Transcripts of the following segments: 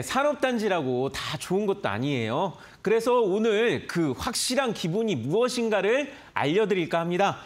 산업단지라고 다 좋은 것도 아니에요. 그래서 오늘 그 확실한 기본이 무엇인가를 알려드릴까 합니다.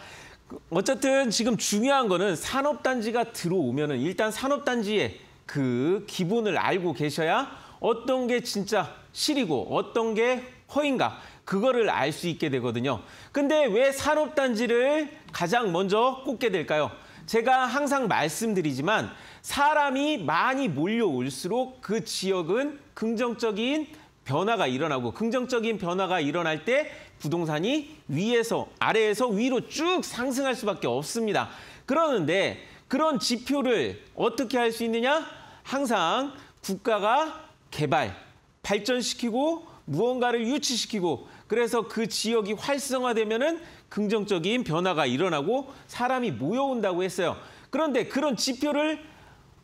어쨌든 지금 중요한 거는 산업단지가 들어오면 은 일단 산업단지의 그 기본을 알고 계셔야 어떤 게 진짜 실이고 어떤 게 허인가 그거를 알 수 있게 되거든요. 근데 왜 산업단지를 가장 먼저 꼽게 될까요? 제가 항상 말씀드리지만 사람이 많이 몰려올수록 그 지역은 긍정적인 변화가 일어나고 긍정적인 변화가 일어날 때 부동산이 위에서 아래에서 위로 쭉 상승할 수밖에 없습니다. 그러는데 그런 지표를 어떻게 할 수 있느냐? 항상 국가가 개발, 발전시키고 무언가를 유치시키고 그래서 그 지역이 활성화되면은 긍정적인 변화가 일어나고 사람이 모여온다고 했어요. 그런데 그런 지표를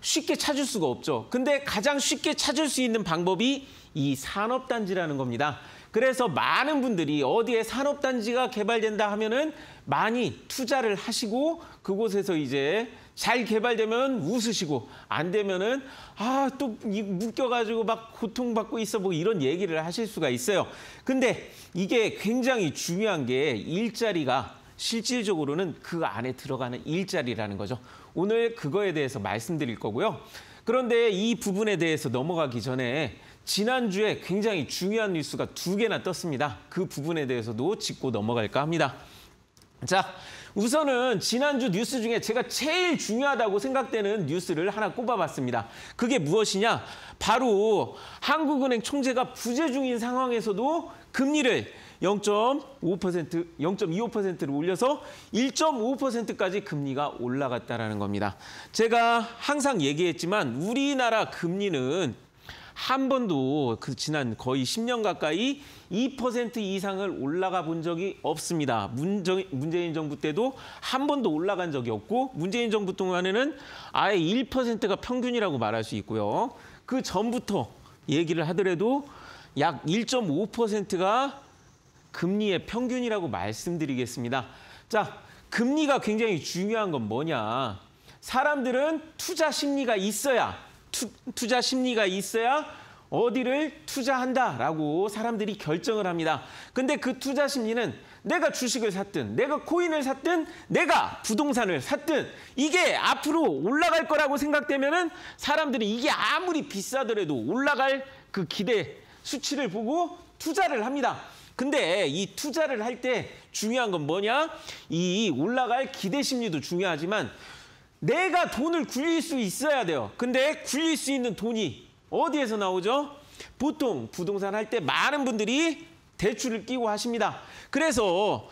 쉽게 찾을 수가 없죠. 근데 가장 쉽게 찾을 수 있는 방법이 이 산업단지라는 겁니다. 그래서 많은 분들이 어디에 산업단지가 개발된다 하면은 많이 투자를 하시고 그곳에서 이제 잘 개발되면 웃으시고 안 되면은 아또 묶여가지고 막 고통받고 있어 뭐 이런 얘기를 하실 수가 있어요. 근데 이게 굉장히 중요한 게 일자리가 실질적으로는 그 안에 들어가는 일자리라는 거죠. 오늘 그거에 대해서 말씀드릴 거고요. 그런데 이 부분에 대해서 넘어가기 전에 지난주에 굉장히 중요한 뉴스가 두 개나 떴습니다. 그 부분에 대해서도 짚고 넘어갈까 합니다. 자, 우선은 지난주 뉴스 중에 제가 제일 중요하다고 생각되는 뉴스를 하나 꼽아봤습니다. 그게 무엇이냐? 바로 한국은행 총재가 부재 중인 상황에서도 금리를 0.5%, 0.25%를 올려서 1.5%까지 금리가 올라갔다라는 겁니다. 제가 항상 얘기했지만 우리나라 금리는 한 번도 그 지난 거의 10년 가까이 2% 이상을 올라가 본 적이 없습니다. 문정, 문재인 정부 때도 한 번도 올라간 적이 없고 문재인 정부 동안에는 아예 1%가 평균이라고 말할 수 있고요. 그 전부터 얘기를 하더라도 약 1.5%가 금리의 평균이라고 말씀드리겠습니다. 자, 금리가 굉장히 중요한 건 뭐냐. 사람들은 투자 심리가 있어야 투, 자 심리가 있어야 어디를 투자한다라고 사람들이 결정을 합니다. 근데 그 투자 심리는 내가 주식을 샀든 내가 코인을 샀든 내가 부동산을 샀든 이게 앞으로 올라갈 거라고 생각되면은 사람들이 이게 아무리 비싸더라도 올라갈 그 기대 수치를 보고 투자를 합니다. 근데 이 투자를 할 때 중요한 건 뭐냐? 이 올라갈 기대 심리도 중요하지만 내가 돈을 굴릴 수 있어야 돼요. 근데 굴릴 수 있는 돈이 어디에서 나오죠? 보통 부동산 할 때 많은 분들이 대출을 끼고 하십니다. 그래서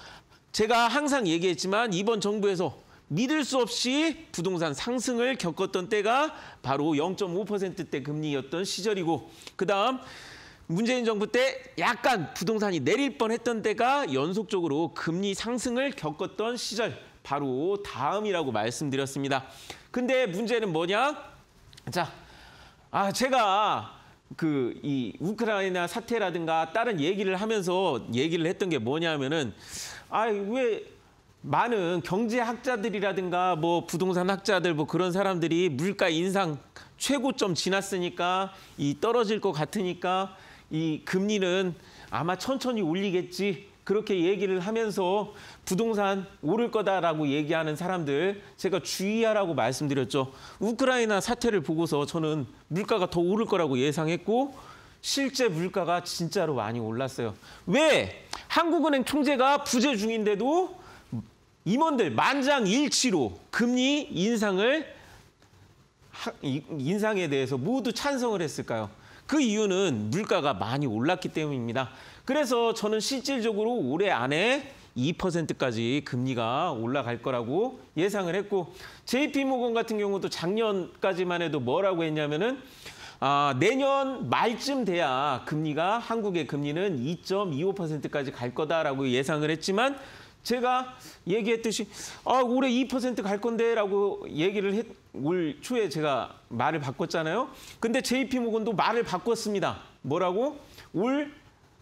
제가 항상 얘기했지만 이번 정부에서 믿을 수 없이 부동산 상승을 겪었던 때가 바로 0.5%대 금리였던 시절이고 그다음 문재인 정부 때 약간 부동산이 내릴 뻔했던 때가 연속적으로 금리 상승을 겪었던 시절 바로 다음이라고 말씀드렸습니다. 근데 문제는 뭐냐? 자, 아 제가 그 이 우크라이나 사태라든가 다른 얘기를 하면서 얘기를 했던 게 뭐냐면은 아 왜 많은 경제학자들이라든가 뭐 부동산 학자들 뭐 그런 사람들이 물가 인상 최고점 지났으니까 이 떨어질 것 같으니까 이 금리는 아마 천천히 올리겠지 그렇게 얘기를 하면서 부동산 오를 거다라고 얘기하는 사람들 제가 주의하라고 말씀드렸죠. 우크라이나 사태를 보고서 저는 물가가 더 오를 거라고 예상했고 실제 물가가 진짜로 많이 올랐어요. 왜? 한국은행 총재가 부재 중인데도 임원들 만장일치로 금리 인상을 인상에 대해서 모두 찬성을 했을까요? 그 이유는 물가가 많이 올랐기 때문입니다. 그래서 저는 실질적으로 올해 안에 2%까지 금리가 올라갈 거라고 예상을 했고 JP모건 같은 경우도 작년까지만 해도 뭐라고 했냐면은 아, 내년 말쯤 돼야 금리가 한국의 금리는 2.25%까지 갈 거다라고 예상을 했지만 제가 얘기했듯이 아, 올해 2%갈 건데라고 얘기를 했, 올 초에 제가 말을 바꿨잖아요. 근데 JP모건도 말을 바꿨습니다. 뭐라고? 올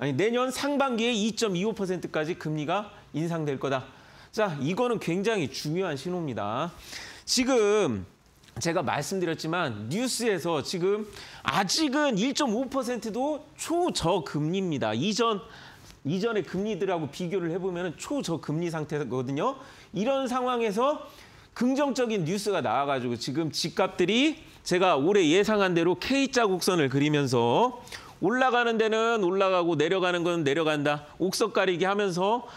아니 내년 상반기에 2.25%까지 금리가 인상될 거다. 자, 이거는 굉장히 중요한 신호입니다. 지금 제가 말씀드렸지만 뉴스에서 지금 아직은 1.5%도 초저금리입니다. 이전 이전의 금리들하고 비교를 해보면 초저금리 상태거든요. 이런 상황에서 긍정적인 뉴스가 나와가지고 지금 집값들이 제가 올해 예상한 대로 K자 곡선을 그리면서 올라가는 데는 올라가고 내려가는 건 내려간다. 옥석 가리기 하면서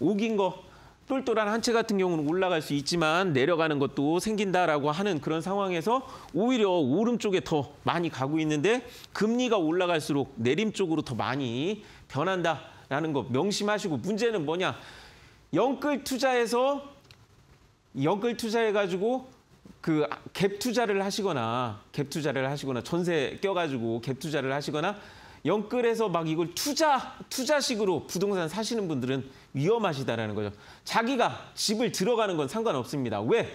옥인 거 똘똘한 한 채 같은 경우는 올라갈 수 있지만 내려가는 것도 생긴다라고 하는 그런 상황에서 오히려 오름 쪽에 더 많이 가고 있는데 금리가 올라갈수록 내림 쪽으로 더 많이 변한다라는 거 명심하시고 문제는 뭐냐 연끌 투자해서 연끌 투자해가지고 그갭 투자를 하시거나 갭 투자를 하시거나 전세 껴가지고 갭 투자를 하시거나 영끌에서 막 이걸 투자 투자식으로 부동산 사시는 분들은 위험하시다라는 거죠. 자기가 집을 들어가는 건 상관없습니다. 왜?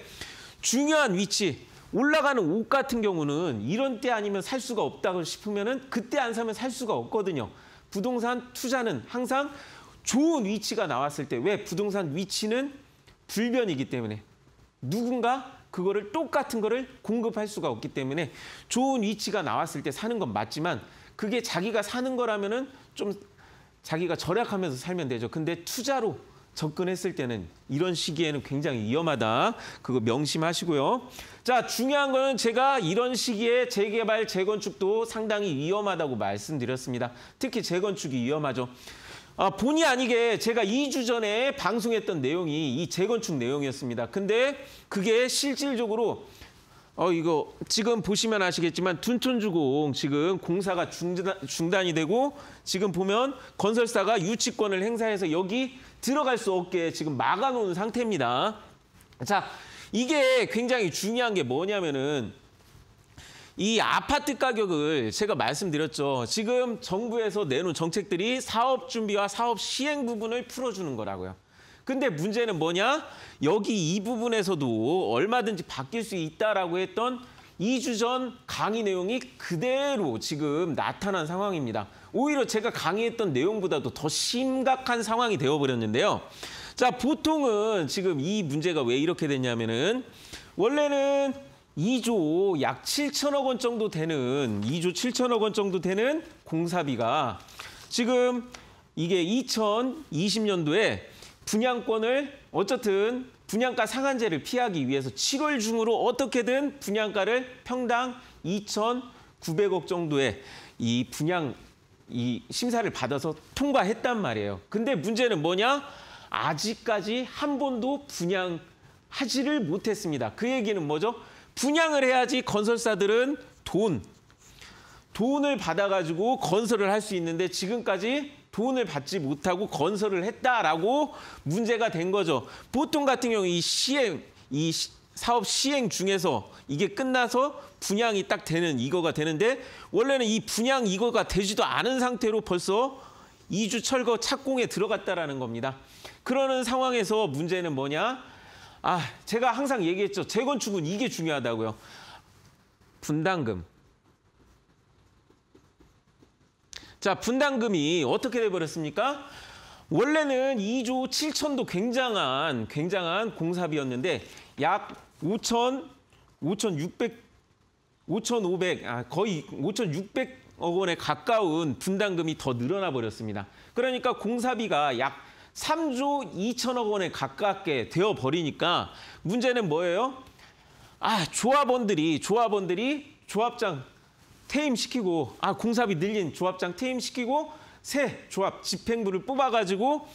중요한 위치 올라가는 옷 같은 경우는 이런 때 아니면 살 수가 없다고 싶으면은 그때 안 사면 살 수가 없거든요. 부동산 투자는 항상 좋은 위치가 나왔을 때 왜 부동산 위치는 불변이기 때문에 누군가 그거를 똑같은 거를 공급할 수가 없기 때문에 좋은 위치가 나왔을 때 사는 건 맞지만 그게 자기가 사는 거라면은 좀 자기가 절약하면서 살면 되죠. 근데 투자로 접근했을 때는 이런 시기에는 굉장히 위험하다. 그거 명심하시고요. 자, 중요한 거는 제가 이런 시기에 재개발, 재건축도 상당히 위험하다고 말씀드렸습니다. 특히 재건축이 위험하죠. 아, 본의 아니게 제가 2주 전에 방송했던 내용이 이 재건축 내용이었습니다. 근데 그게 실질적으로 어 이거 지금 보시면 아시겠지만 둔촌주공 지금 공사가 중단, 중단이 되고 지금 보면 건설사가 유치권을 행사해서 여기 들어갈 수 없게 지금 막아놓은 상태입니다. 자 이게 굉장히 중요한 게 뭐냐면은 이 아파트 가격을 제가 말씀드렸죠. 지금 정부에서 내놓은 정책들이 사업 준비와 사업 시행 부분을 풀어주는 거라고요. 근데 문제는 뭐냐? 여기 이 부분에서도 얼마든지 바뀔 수 있다라고 했던 2주 전 강의 내용이 그대로 지금 나타난 상황입니다. 오히려 제가 강의했던 내용보다도 더 심각한 상황이 되어버렸는데요. 자, 보통은 지금 이 문제가 왜 이렇게 됐냐면은 원래는 2조 약 7천억 원 정도 되는 2조 7천억 원 정도 되는 공사비가 지금 이게 2020년도에 분양권을 어쨌든 분양가 상한제를 피하기 위해서 7월 중으로 어떻게든 분양가를 평당 2,900억 정도의 이 분양 이 심사를 받아서 통과했단 말이에요. 근데 문제는 뭐냐? 아직까지 한 번도 분양하지를 못했습니다. 그 얘기는 뭐죠? 분양을 해야지 건설사들은 돈, 돈을 받아가지고 건설을 할 수 있는데 지금까지 돈을 받지 못하고 건설을 했다라고 문제가 된 거죠. 보통 같은 경우 이 시행, 이 시, 사업 시행 중에서 이게 끝나서 분양이 딱 되는 이거가 되는데 원래는 이 분양 이거가 되지도 않은 상태로 벌써 2주 철거 착공에 들어갔다라는 겁니다. 그러는 상황에서 문제는 뭐냐? 아, 제가 항상 얘기했죠. 재건축은 이게 중요하다고요. 분담금. 자, 분담금이 어떻게 돼버렸습니까? 원래는 2조 7천도 굉장한 굉장한 공사비였는데 약 5천 5,600 5,500 아, 거의 5,600억 원에 가까운 분담금이 더 늘어나 버렸습니다. 그러니까 공사비가 약 3조 2천억 원에 가깝게 되어 버리니까 문제는 뭐예요? 아, 조합원들이 조합원들이 조합장 퇴임시키고 아, 공사비 늘린 조합장 퇴임시키고 새 조합 집행부를 뽑아 가지고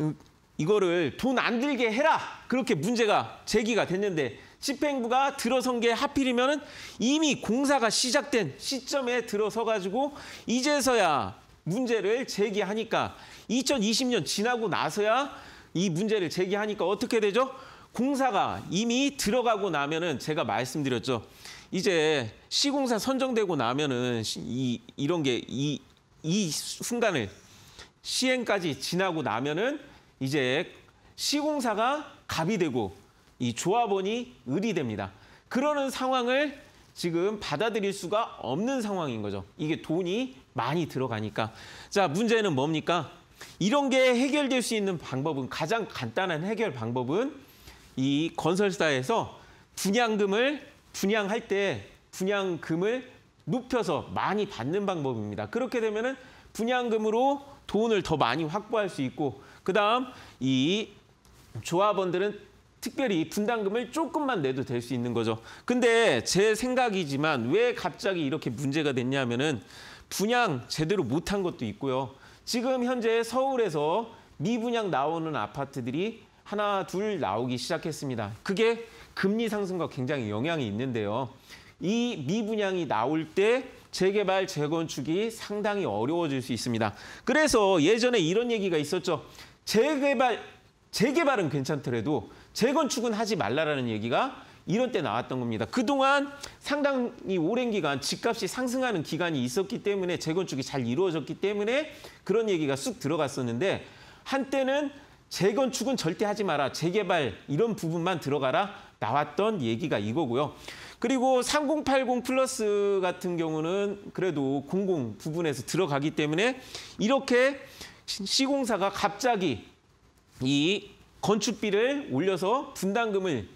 음, 이거를 돈 안 들게 해라. 그렇게 문제가 제기가 됐는데 집행부가 들어선 게하필이면 이미 공사가 시작된 시점에 들어서 가지고 이제서야 문제를 제기하니까 2020년 지나고 나서야 이 문제를 제기하니까 어떻게 되죠? 공사가 이미 들어가고 나면은 제가 말씀드렸죠. 이제 시공사 선정되고 나면은 이 이런 게 이이 이 순간을 시행까지 지나고 나면은 이제 시공사가 갑이 되고 이 조합원이 을이 됩니다. 그러는 상황을 지금 받아들일 수가 없는 상황인 거죠. 이게 돈이 많이 들어가니까. 자, 문제는 뭡니까? 이런 게 해결될 수 있는 방법은 가장 간단한 해결 방법은 이 건설사에서 분양금을 분양할 때 분양금을 높여서 많이 받는 방법입니다. 그렇게 되면은 분양금으로 돈을 더 많이 확보할 수 있고 그다음 이 조합원들은 특별히 분담금을 조금만 내도 될 수 있는 거죠. 근데 제 생각이지만 왜 갑자기 이렇게 문제가 됐냐면은 분양 제대로 못한 것도 있고요. 지금 현재 서울에서 미분양 나오는 아파트들이 하나, 둘 나오기 시작했습니다. 그게 금리 상승과 굉장히 영향이 있는데요. 이 미분양이 나올 때 재개발, 재건축이 상당히 어려워질 수 있습니다. 그래서 예전에 이런 얘기가 있었죠. 재개발, 재개발은 괜찮더라도 재건축은 하지 말라라는 얘기가 이런 때 나왔던 겁니다. 그동안 상당히 오랜 기간 집값이 상승하는 기간이 있었기 때문에 재건축이 잘 이루어졌기 때문에 그런 얘기가 쑥 들어갔었는데 한때는 재건축은 절대 하지 마라, 재개발 이런 부분만 들어가라 나왔던 얘기가 이거고요. 그리고 3080 플러스 같은 경우는 그래도 공공 부분에서 들어가기 때문에 이렇게 시공사가 갑자기 이 건축비를 올려서 분담금을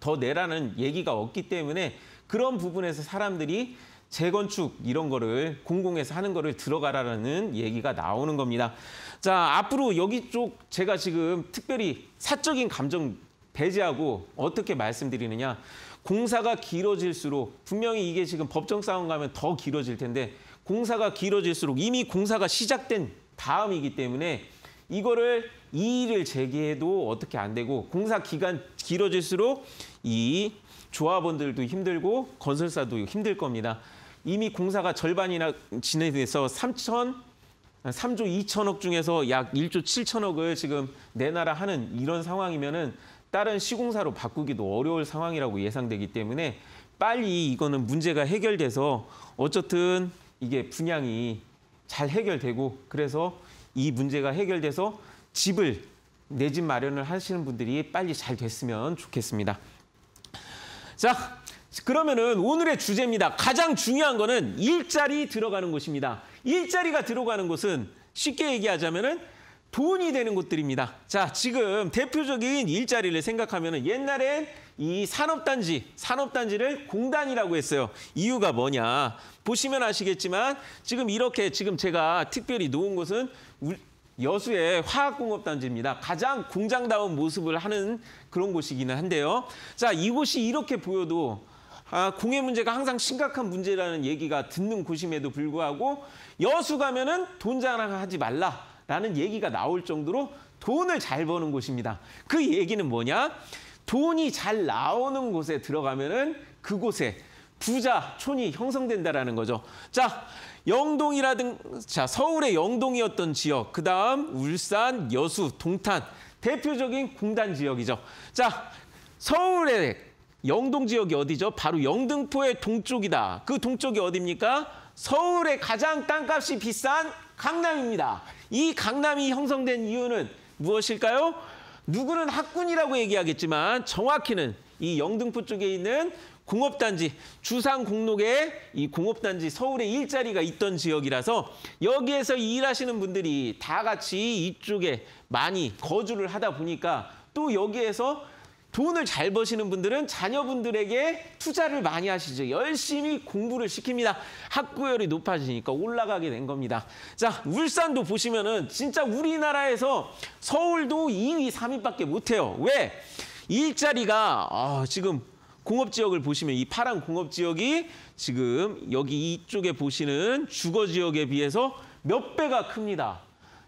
더 내라는 얘기가 없기 때문에 그런 부분에서 사람들이 재건축 이런 거를 공공에서 하는 거를 들어가라는 얘기가 나오는 겁니다. 자, 앞으로 여기 쪽 제가 지금 특별히 사적인 감정 배제하고 어떻게 말씀드리느냐. 공사가 길어질수록 분명히 이게 지금 법정 싸움 가면 더 길어질 텐데 공사가 길어질수록 이미 공사가 시작된 다음이기 때문에 이거를 이의를 제기해도 어떻게 안 되고 공사 기간 길어질수록 이 조합원들도 힘들고 건설사도 힘들 겁니다. 이미 공사가 절반이나 진행돼서 3천 3조 2천억 중에서 약 1조 7천억을 지금 내놔라 하는 이런 상황이면은 다른 시공사로 바꾸기도 어려울 상황이라고 예상되기 때문에 빨리 이거는 문제가 해결돼서 어쨌든 이게 분양이 잘 해결되고 그래서 이 문제가 해결돼서 집을 내 집 마련을 하시는 분들이 빨리 잘 됐으면 좋겠습니다. 자, 그러면은 오늘의 주제입니다. 가장 중요한 거는 일자리 들어가는 곳입니다. 일자리가 들어가는 곳은 쉽게 얘기하자면은 돈이 되는 곳들입니다. 자, 지금 대표적인 일자리를 생각하면 옛날엔 이 산업단지, 산업단지를 공단이라고 했어요. 이유가 뭐냐. 보시면 아시겠지만 지금 이렇게 지금 제가 특별히 놓은 곳은 여수의 화학공업단지입니다. 가장 공장다운 모습을 하는 그런 곳이기는 한데요. 자, 이곳이 이렇게 보여도 아, 공해 문제가 항상 심각한 문제라는 얘기가 듣는 곳임에도 불구하고 여수 가면은 돈 자랑하지 말라. 라는 얘기가 나올 정도로 돈을 잘 버는 곳입니다. 그 얘기는 뭐냐? 돈이 잘 나오는 곳에 들어가면은 그곳에 부자촌이 형성된다라는 거죠. 자, 영동이라든 자, 서울의 영동이었던 지역, 그다음 울산, 여수, 동탄 대표적인 공단 지역이죠. 자, 서울의 영동 지역이 어디죠? 바로 영등포의 동쪽이다. 그 동쪽이 어디입니까? 서울의 가장 땅값이 비싼 강남입니다. 이 강남이 형성된 이유는 무엇일까요? 누구는 학군이라고 얘기하겠지만 정확히는 이 영등포 쪽에 있는 공업단지 주상공록에 이 공업단지 서울에 일자리가 있던 지역이라서 여기에서 일하시는 분들이 다 같이 이쪽에 많이 거주를 하다 보니까 또 여기에서 돈을 잘 버시는 분들은 자녀분들에게 투자를 많이 하시죠. 열심히 공부를 시킵니다. 학구열이 높아지니까 올라가게 된 겁니다. 자, 울산도 보시면은 진짜 우리나라에서 서울도 2위, 3위밖에 못해요. 왜? 일자리가 아, 지금 공업 지역을 보시면 이 파란 공업 지역이 지금 여기 이쪽에 보시는 주거 지역에 비해서 몇 배가 큽니다.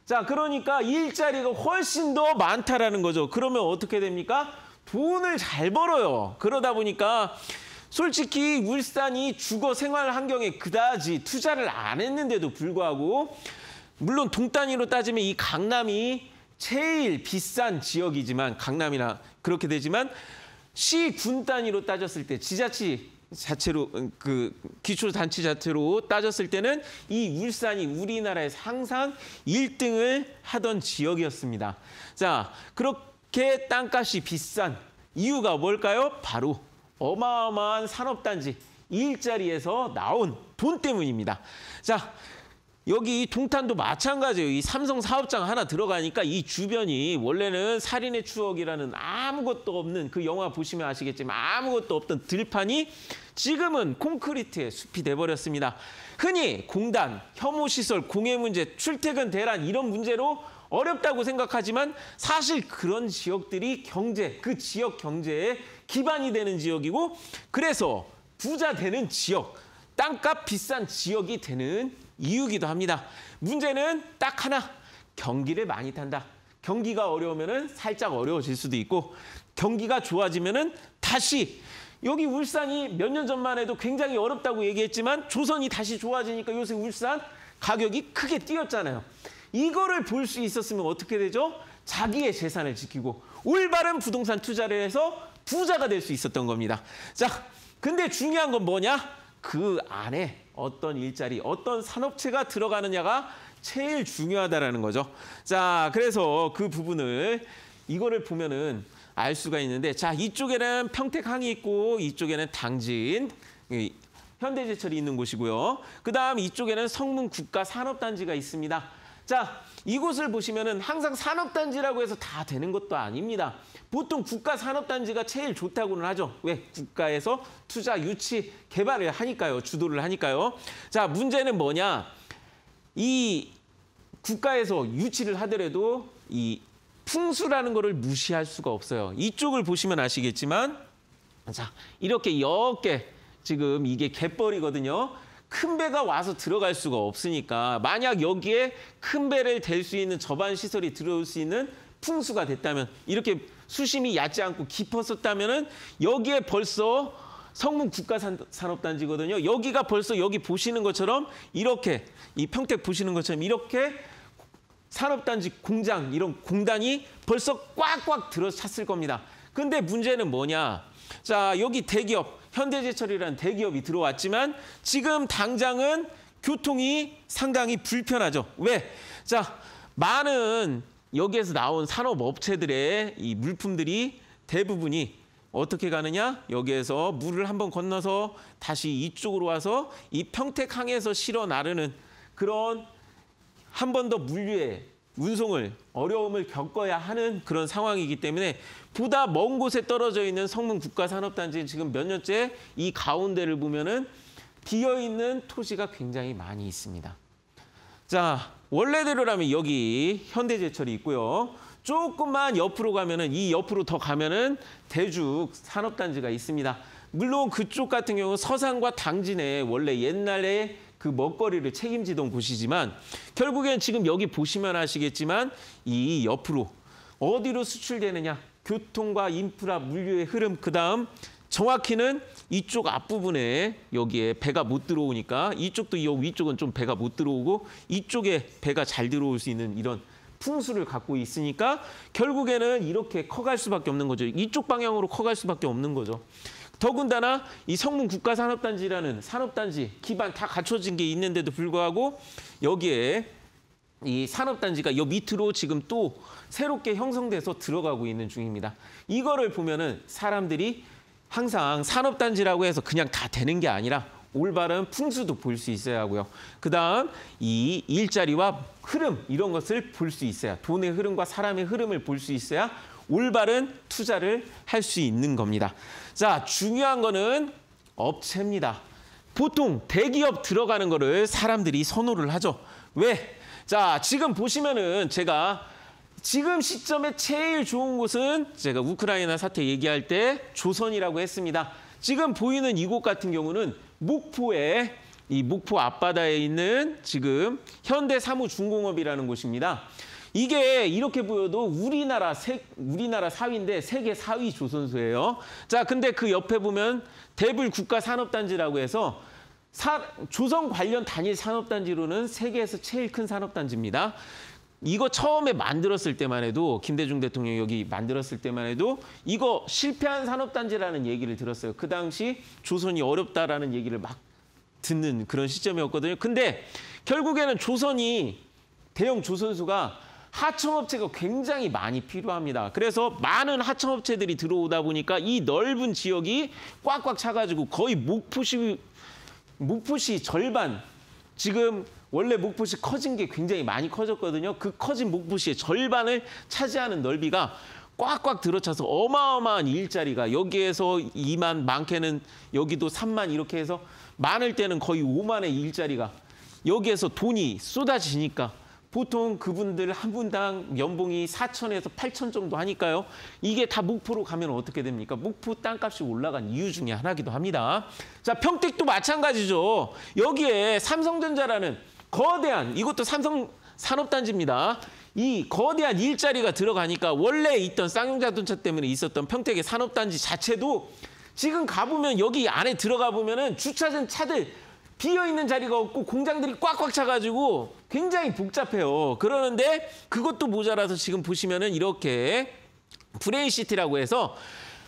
자, 그러니까 일자리가 훨씬 더 많다라는 거죠. 그러면 어떻게 됩니까? 돈을 잘 벌어요. 그러다 보니까 솔직히 울산이 주거 생활 환경에 그다지 투자를 안 했는데도 불구하고 물론 동단위로 따지면 이 강남이 제일 비싼 지역이지만 강남이나 그렇게 되지만 시군 단위로 따졌을 때지자체 자체로 음, 그 기초 단체 자체로 따졌을 때는 이 울산이 우리나라에서 항상 1등을 하던 지역이었습니다. 자, 그렇게 그렇게 땅값이 비싼 이유가 뭘까요? 바로 어마어마한 산업단지 일자리에서 나온 돈 때문입니다. 자, 여기 이 동탄도 마찬가지예요. 이 삼성 사업장 하나 들어가니까 이 주변이 원래는 살인의 추억이라는 아무것도 없는 그 영화 보시면 아시겠지만 아무것도 없던 들판이 지금은 콘크리트의 숲이 돼버렸습니다. 흔히 공단, 혐오시설, 공해 문제, 출퇴근 대란 이런 문제로 어렵다고 생각하지만 사실 그런 지역들이 경제, 그 지역 경제에 기반이 되는 지역이고 그래서 부자 되는 지역, 땅값 비싼 지역이 되는 이유기도 합니다. 문제는 딱 하나, 경기를 많이 탄다. 경기가 어려우면 살짝 어려워질 수도 있고 경기가 좋아지면 은 다시 여기 울산이 몇 년 전만 해도 굉장히 어렵다고 얘기했지만 조선이 다시 좋아지니까 요새 울산 가격이 크게 뛰었잖아요. 이거를 볼 수 있었으면 어떻게 되죠? 자기의 재산을 지키고 올바른 부동산 투자를 해서 부자가 될 수 있었던 겁니다. 자, 근데 중요한 건 뭐냐? 그 안에 어떤 일자리, 어떤 산업체가 들어가느냐가 제일 중요하다라는 거죠. 자, 그래서 그 부분을 이거를 보면은 알 수가 있는데 자, 이쪽에는 평택항이 있고 이쪽에는 당진 현대제철이 있는 곳이고요. 그다음 이쪽에는 성문 국가산업단지가 있습니다. 자, 이곳을 보시면은 항상 산업단지라고 해서 다 되는 것도 아닙니다. 보통 국가 산업단지가 제일 좋다고는 하죠. 왜? 국가에서 투자, 유치, 개발을 하니까요. 주도를 하니까요. 자, 문제는 뭐냐? 이 국가에서 유치를 하더라도 이 풍수라는 거를 무시할 수가 없어요. 이쪽을 보시면 아시겠지만 자, 이렇게 여게 지금 이게 갯벌이거든요. 큰 배가 와서 들어갈 수가 없으니까 만약 여기에 큰 배를 댈 수 있는 접안 시설이 들어올 수 있는 풍수가 됐다면 이렇게 수심이 얕지 않고 깊었었다면은 여기에 벌써 성문 국가산업단지거든요. 여기가 벌써 여기 보시는 것처럼 이렇게 이 평택 보시는 것처럼 이렇게 산업단지 공장 이런 공단이 벌써 꽉꽉 들어찼을 겁니다. 근데 문제는 뭐냐? 자, 여기 대기업, 현대제철이라는 대기업이 들어왔지만 지금 당장은 교통이 상당히 불편하죠. 왜? 자, 많은 여기에서 나온 산업업체들의 이 물품들이 대부분이 어떻게 가느냐? 여기에서 물을 한번 건너서 다시 이쪽으로 와서 이 평택항에서 실어 나르는 그런 한 번 더 물류의 운송을 어려움을 겪어야 하는 그런 상황이기 때문에 보다 먼 곳에 떨어져 있는 성문 국가산업단지 지금 몇 년째 이 가운데를 보면은 비어 있는 토지가 굉장히 많이 있습니다. 자 원래대로라면 여기 현대제철이 있고요. 조금만 옆으로 가면은 이 옆으로 더 가면은 대주 산업단지가 있습니다. 물론 그쪽 같은 경우는 서산과 당진에 원래 옛날에 그 먹거리를 책임지던 곳이지만 결국엔 지금 여기 보시면 아시겠지만 이 옆으로 어디로 수출되느냐 교통과 인프라, 물류의 흐름 그다음 정확히는 이쪽 앞부분에 여기에 배가 못 들어오니까 이쪽도 이 위쪽은 좀 배가 못 들어오고 이쪽에 배가 잘 들어올 수 있는 이런 풍수를 갖고 있으니까 결국에는 이렇게 커갈 수밖에 없는 거죠. 이쪽 방향으로 커갈 수밖에 없는 거죠. 더군다나 이 성문 국가산업단지라는 산업단지 기반 다 갖춰진 게 있는데도 불구하고 여기에 이 산업단지가 여 밑으로 지금 또 새롭게 형성돼서 들어가고 있는 중입니다. 이거를 보면은 사람들이 항상 산업단지라고 해서 그냥 다 되는 게 아니라 올바른 풍수도 볼 수 있어야 하고요. 그다음 이 일자리와 흐름 이런 것을 볼 수 있어야 돈의 흐름과 사람의 흐름을 볼 수 있어야 올바른 투자를 할 수 있는 겁니다. 자, 중요한 거는 업체입니다. 보통 대기업 들어가는 거를 사람들이 선호를 하죠. 왜? 자, 지금 보시면은 제가 지금 시점에 제일 좋은 곳은 제가 우크라이나 사태 얘기할 때 조선이라고 했습니다. 지금 보이는 이곳 같은 경우는 목포에 이 목포 앞바다에 있는 지금 현대사무중공업이라는 곳입니다. 이게 이렇게 보여도 우리나라 세, 우리나라 4위인데 세계 4위 조선소예요. 자, 근데 그 옆에 보면 대불 국가산업단지라고 해서 사, 조선 관련 단일 산업단지로는 세계에서 제일 큰 산업단지입니다. 이거 처음에 만들었을 때만 해도 김대중 대통령 여기 만들었을 때만 해도 이거 실패한 산업단지라는 얘기를 들었어요. 그 당시 조선이 어렵다라는 얘기를 막 듣는 그런 시점이었거든요. 근데 결국에는 조선이 대형 조선소가 하청업체가 굉장히 많이 필요합니다. 그래서 많은 하청업체들이 들어오다 보니까 이 넓은 지역이 꽉꽉 차가지고 거의 목포시, 목포시 절반 지금 원래 목포시 커진 게 굉장히 많이 커졌거든요. 그 커진 목포시의 절반을 차지하는 넓이가 꽉꽉 들어차서 어마어마한 일자리가 여기에서 2만 많게는 여기도 3만 이렇게 해서 많을 때는 거의 5만의 일자리가 여기에서 돈이 쏟아지니까 보통 그분들 한 분당 연봉이 4천에서 8천 정도 하니까요. 이게 다 목포로 가면 어떻게 됩니까? 목포 땅값이 올라간 이유 중에 하나기도 합니다. 자, 평택도 마찬가지죠. 여기에 삼성전자라는 거대한 이것도 삼성 산업단지입니다. 이 거대한 일자리가 들어가니까 원래 있던 쌍용자동차 때문에 있었던 평택의 산업단지 자체도 지금 가보면 여기 안에 들어가 보면은 주차된 차들 비어 있는 자리가 없고 공장들이 꽉꽉 차가지고 굉장히 복잡해요. 그러는데 그것도 모자라서 지금 보시면은 이렇게 브레인시티라고 해서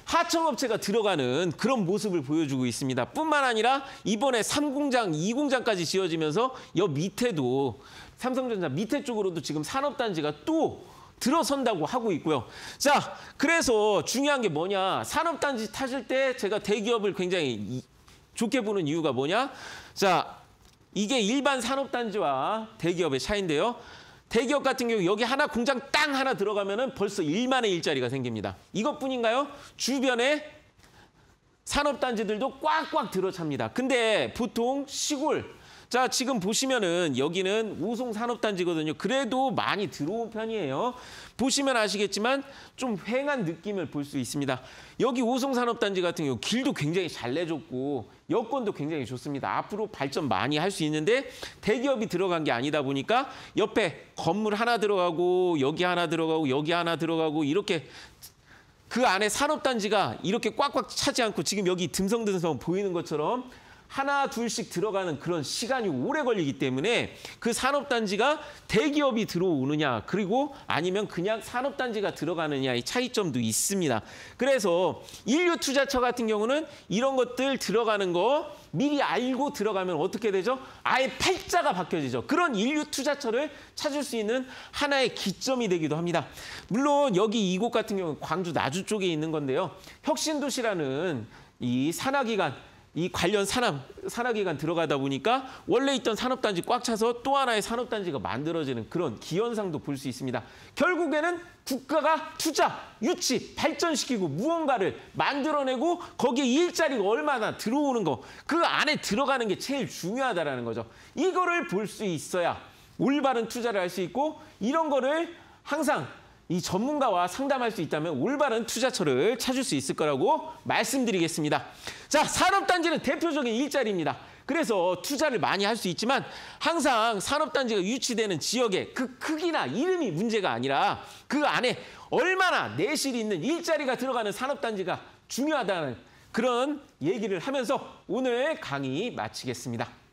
하청업체가 들어가는 그런 모습을 보여주고 있습니다. 뿐만 아니라 이번에 3공장, 2공장까지 지어지면서 여 밑에도 삼성전자 밑에 쪽으로도 지금 산업단지가 또 들어선다고 하고 있고요. 자, 그래서 중요한 게 뭐냐. 산업단지 타실 때 제가 대기업을 굉장히 좋게 보는 이유가 뭐냐. 자, 이게 일반 산업단지와 대기업의 차이인데요. 대기업 같은 경우 여기 하나 공장 땅 하나 들어가면 은 벌써 1만의 일자리가 생깁니다. 이것뿐인가요? 주변에 산업단지들도 꽉꽉 들어찹니다. 근데 보통 시골 자, 지금 보시면은 여기는 우송 산업단지거든요. 그래도 많이 들어온 편이에요. 보시면 아시겠지만 좀 휑한 느낌을 볼 수 있습니다. 여기 우송 산업단지 같은 경우 길도 굉장히 잘 내줬고 여건도 굉장히 좋습니다. 앞으로 발전 많이 할 수 있는데 대기업이 들어간 게 아니다 보니까 옆에 건물 하나 들어가고 여기 하나 들어가고 여기 하나 들어가고 이렇게 그 안에 산업단지가 이렇게 꽉꽉 차지 않고 지금 여기 듬성듬성 보이는 것처럼 하나 둘씩 들어가는 그런 시간이 오래 걸리기 때문에 그 산업단지가 대기업이 들어오느냐 그리고 아니면 그냥 산업단지가 들어가느냐의 차이점도 있습니다. 그래서 인류 투자처 같은 경우는 이런 것들 들어가는 거 미리 알고 들어가면 어떻게 되죠? 아예 팔자가 바뀌어지죠. 그런 인류 투자처를 찾을 수 있는 하나의 기점이 되기도 합니다. 물론 여기 이곳 같은 경우는 광주 나주 쪽에 있는 건데요. 혁신도시라는 이 산하기관 이 관련 산업, 산하기관 들어가다 보니까 원래 있던 산업단지 꽉 차서 또 하나의 산업단지가 만들어지는 그런 기현상도 볼 수 있습니다. 결국에는 국가가 투자, 유치, 발전시키고 무언가를 만들어내고 거기에 일자리가 얼마나 들어오는 거, 그 안에 들어가는 게 제일 중요하다는 거죠. 이거를 볼 수 있어야 올바른 투자를 할 수 있고 이런 거를 항상 이 전문가와 상담할 수 있다면 올바른 투자처를 찾을 수 있을 거라고 말씀드리겠습니다. 자, 산업단지는 대표적인 일자리입니다. 그래서 투자를 많이 할 수 있지만 항상 산업단지가 유치되는 지역의 그 크기나 이름이 문제가 아니라 그 안에 얼마나 내실이 있는 일자리가 들어가는 산업단지가 중요하다는 그런 얘기를 하면서 오늘 강의 마치겠습니다.